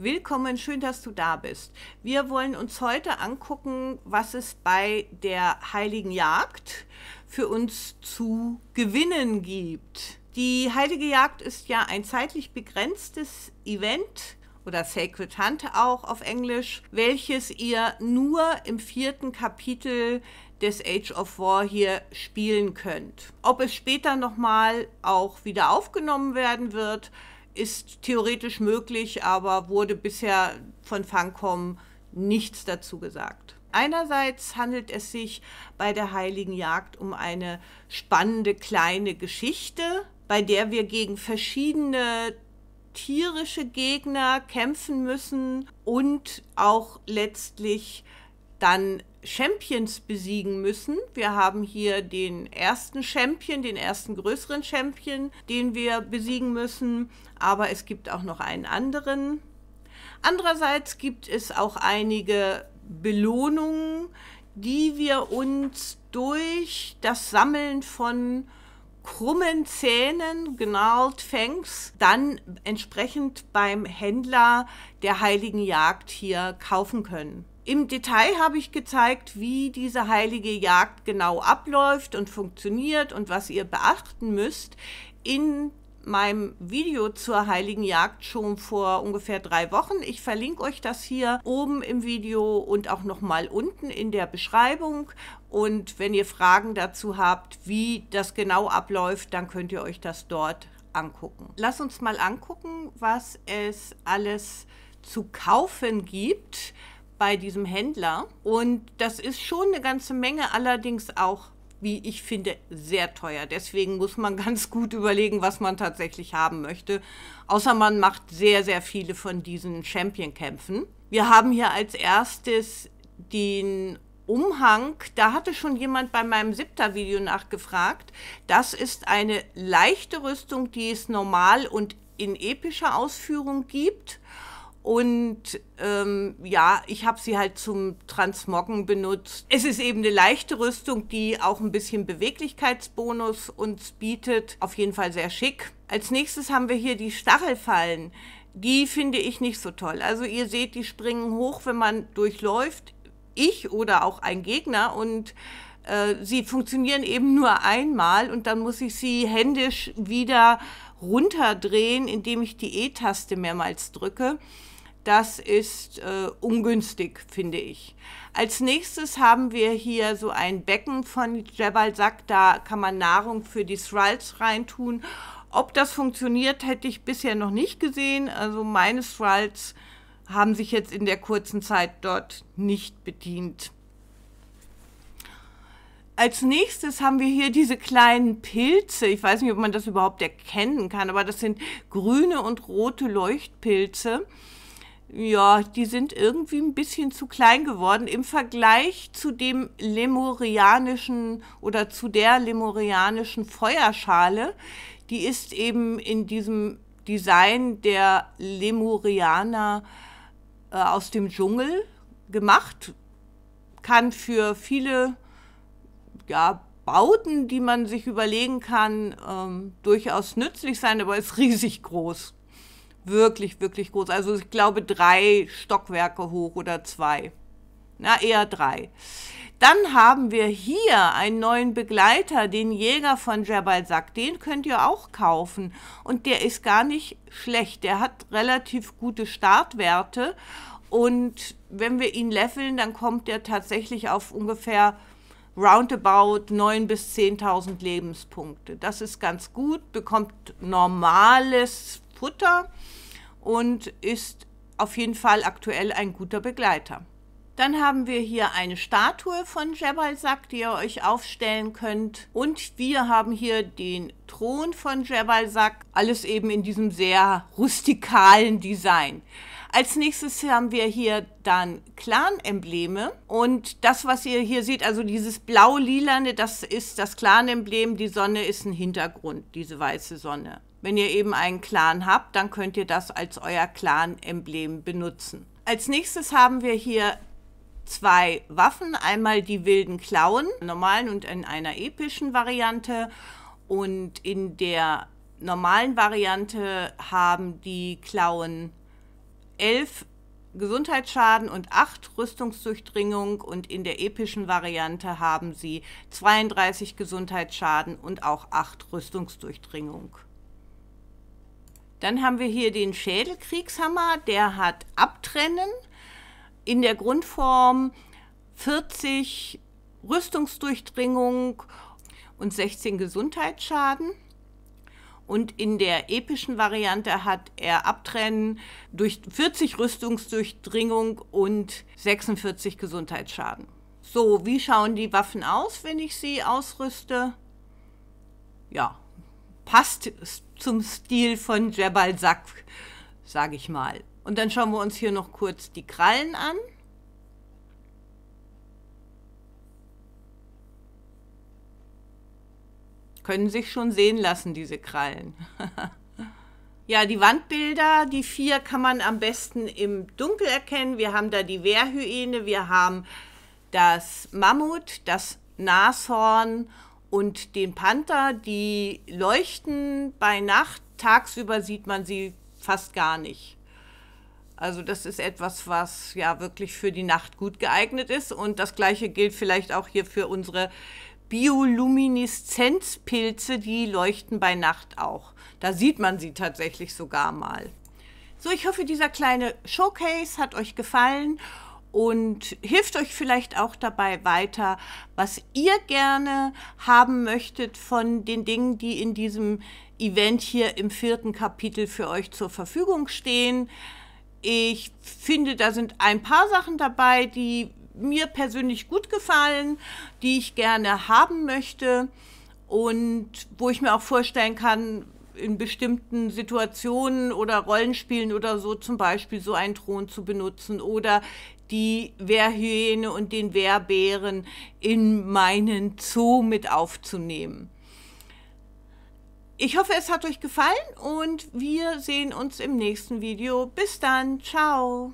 Willkommen, schön, dass du da bist. Wir wollen uns heute angucken, was es bei der Heiligen Jagd für uns zu gewinnen gibt. Die Heilige Jagd ist ja ein zeitlich begrenztes Event oder Sacred Hunt auch auf Englisch, welches ihr nur im vierten Kapitel des Age of War hier spielen könnt. Ob es später nochmal auch wieder aufgenommen werden wird, ist theoretisch möglich, aber wurde bisher von Fancom nichts dazu gesagt. Einerseits handelt es sich bei der Heiligen Jagd um eine spannende kleine Geschichte, bei der wir gegen verschiedene tierische Gegner kämpfen müssen und auch letztlich dann Champions besiegen müssen. Wir haben hier den ersten Champion, den ersten größeren Champion, den wir besiegen müssen, aber es gibt auch noch einen anderen. Andererseits gibt es auch einige Belohnungen, die wir uns durch das Sammeln von krummen Zähnen, Gnarled Fangs, dann entsprechend beim Händler der heiligen Jagd hier kaufen können. Im Detail habe ich gezeigt, wie diese heilige Jagd genau abläuft und funktioniert und was ihr beachten müsst. In meinem Video zur Heiligen Jagd schon vor ungefähr drei Wochen. Ich verlinke euch das hier oben im Video und auch nochmal unten in der Beschreibung. Und wenn ihr Fragen dazu habt, wie das genau abläuft, dann könnt ihr euch das dort angucken. Lass uns mal angucken, was es alles zu kaufen gibt bei diesem Händler. Und das ist schon eine ganze Menge, allerdings auch wie ich finde, sehr teuer. Deswegen muss man ganz gut überlegen, was man tatsächlich haben möchte. Außer man macht sehr, sehr viele von diesen Champion-Kämpfen. Wir haben hier als erstes den Umhang. Da hatte schon jemand bei meinem siebter Video nachgefragt. Das ist eine leichte Rüstung, die es normal und in epischer Ausführung gibt. Und ähm, ja, ich habe sie halt zum Transmoggen benutzt. Es ist eben eine leichte Rüstung, die auch ein bisschen Beweglichkeitsbonus uns bietet. Auf jeden Fall sehr schick. Als nächstes haben wir hier die Stachelfallen. Die finde ich nicht so toll. Also ihr seht, die springen hoch, wenn man durchläuft. Ich oder auch ein Gegner. Und äh, sie funktionieren eben nur einmal. Und dann muss ich sie händisch wieder äh, runterdrehen, indem ich die E-Taste mehrmals drücke. Das ist äh, ungünstig, finde ich. Als nächstes haben wir hier so ein Becken von Jebal Sack. da kann man Nahrung für die Thralls reintun. Ob das funktioniert, hätte ich bisher noch nicht gesehen. Also meine Thralls haben sich jetzt in der kurzen Zeit dort nicht bedient. Als nächstes haben wir hier diese kleinen Pilze. Ich weiß nicht, ob man das überhaupt erkennen kann, aber das sind grüne und rote Leuchtpilze. Ja, die sind irgendwie ein bisschen zu klein geworden im Vergleich zu dem lemurianischen oder zu der lemurianischen Feuerschale. Die ist eben in diesem Design der Lemurianer äh, aus dem Dschungel gemacht. Kann für viele ja, Bauten, die man sich überlegen kann, ähm, durchaus nützlich sein, aber ist riesig groß. Wirklich, wirklich groß. Also ich glaube drei Stockwerke hoch oder zwei. Na, eher drei. Dann haben wir hier einen neuen Begleiter, den Jäger von Jabal Sack. Den könnt ihr auch kaufen. Und der ist gar nicht schlecht. Der hat relativ gute Startwerte. Und wenn wir ihn leveln, dann kommt der tatsächlich auf ungefähr roundabout 9.000 bis 10.000 Lebenspunkte. Das ist ganz gut, bekommt normales Futter und ist auf jeden Fall aktuell ein guter Begleiter. Dann haben wir hier eine Statue von Jebal Sak, die ihr euch aufstellen könnt. Und wir haben hier den Thron von Jebal Sak. Alles eben in diesem sehr rustikalen Design. Als nächstes haben wir hier dann Clan-Embleme. Und das, was ihr hier seht, also dieses blau-lilane, das ist das Clan-Emblem. Die Sonne ist ein Hintergrund, diese weiße Sonne. Wenn ihr eben einen Clan habt, dann könnt ihr das als euer Clan-Emblem benutzen. Als nächstes haben wir hier zwei Waffen. Einmal die wilden Klauen, normalen und in einer epischen Variante. Und in der normalen Variante haben die Klauen elf Gesundheitsschaden und acht Rüstungsdurchdringung und in der epischen Variante haben sie 32 Gesundheitsschaden und auch acht Rüstungsdurchdringung. Dann haben wir hier den Schädelkriegshammer, der hat Abtrennen in der Grundform 40 Rüstungsdurchdringung und 16 Gesundheitsschaden. Und in der epischen Variante hat er Abtrennen durch 40 Rüstungsdurchdringung und 46 Gesundheitsschaden. So, wie schauen die Waffen aus, wenn ich sie ausrüste? Ja, passt zum Stil von Jebal Sack, sage ich mal. Und dann schauen wir uns hier noch kurz die Krallen an. können sich schon sehen lassen, diese Krallen. ja, die Wandbilder, die vier kann man am besten im Dunkel erkennen. Wir haben da die Wehrhyäne, wir haben das Mammut, das Nashorn und den Panther. Die leuchten bei Nacht, tagsüber sieht man sie fast gar nicht. Also das ist etwas, was ja wirklich für die Nacht gut geeignet ist. Und das gleiche gilt vielleicht auch hier für unsere Biolumineszenzpilze, die leuchten bei Nacht auch. Da sieht man sie tatsächlich sogar mal. So, ich hoffe, dieser kleine Showcase hat euch gefallen und hilft euch vielleicht auch dabei weiter, was ihr gerne haben möchtet von den Dingen, die in diesem Event hier im vierten Kapitel für euch zur Verfügung stehen. Ich finde, da sind ein paar Sachen dabei, die mir persönlich gut gefallen, die ich gerne haben möchte und wo ich mir auch vorstellen kann, in bestimmten Situationen oder Rollenspielen oder so zum Beispiel so einen Thron zu benutzen oder die Wehrhyäne und den Wehrbären in meinen Zoo mit aufzunehmen. Ich hoffe, es hat euch gefallen und wir sehen uns im nächsten Video. Bis dann, ciao.